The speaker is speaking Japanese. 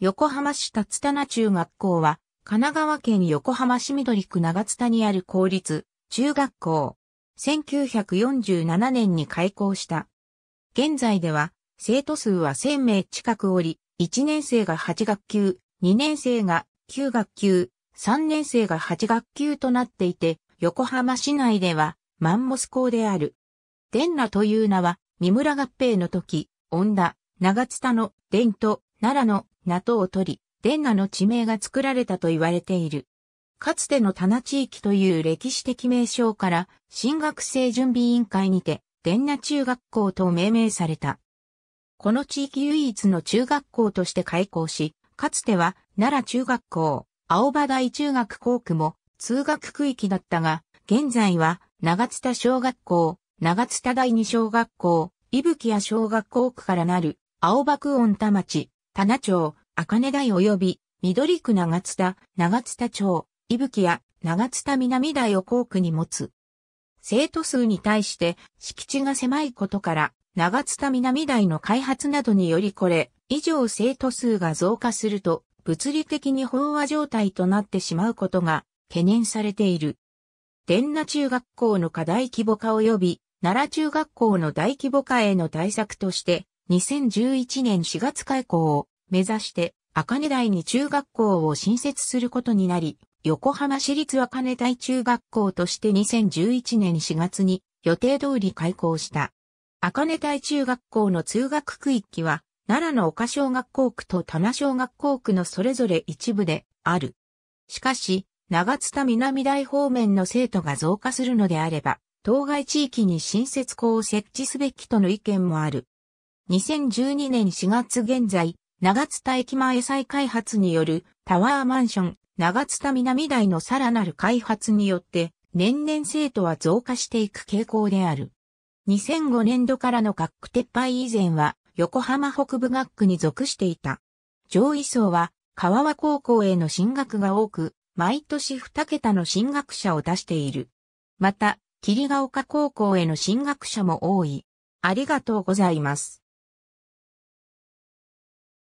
横浜市立田中学校は、神奈川県横浜市緑区長津田にある公立、中学校。1947年に開校した。現在では、生徒数は1000名近くおり、1年生が8学級、2年生が9学級、3年生が8学級となっていて、横浜市内では、マンモス校である。伝那という名は、三村合併の時、女、長津田の伝と奈良の名とを取り、伝那の地名が作られたと言われている。かつての棚地域という歴史的名称から、新学生準備委員会にて、伝那中学校と命名された。この地域唯一の中学校として開校し、かつては奈良中学校、青葉台中学校区も通学区域だったが、現在は長津田小学校、長津田第二小学校、伊吹屋小学校区からなる青葉区御田町、田名町、赤根台及び、緑区長津田、長津田町、伊吹や長津田南台を校区に持つ。生徒数に対して敷地が狭いことから、長津田南台の開発などによりこれ、以上生徒数が増加すると、物理的に飽和状態となってしまうことが懸念されている。伝那中学校の課題規模化及び、奈良中学校の大規模化への対策として、2011年4月開校を目指して、赤根台に中学校を新設することになり、横浜市立赤根台中学校として2011年4月に予定通り開校した。赤根台中学校の通学区域は、奈良の岡小学校区と多摩小学校区のそれぞれ一部である。しかし、長津田南大方面の生徒が増加するのであれば、当該地域に新設校を設置すべきとの意見もある。2012年4月現在、長津田駅前再開発によるタワーマンション、長津田南台のさらなる開発によって、年々生徒は増加していく傾向である。2005年度からの学区撤廃以前は、横浜北部学区に属していた。上位層は、川和高校への進学が多く、毎年2桁の進学者を出している。また、霧ヶ丘高校への進学者も多い。ありがとうございます。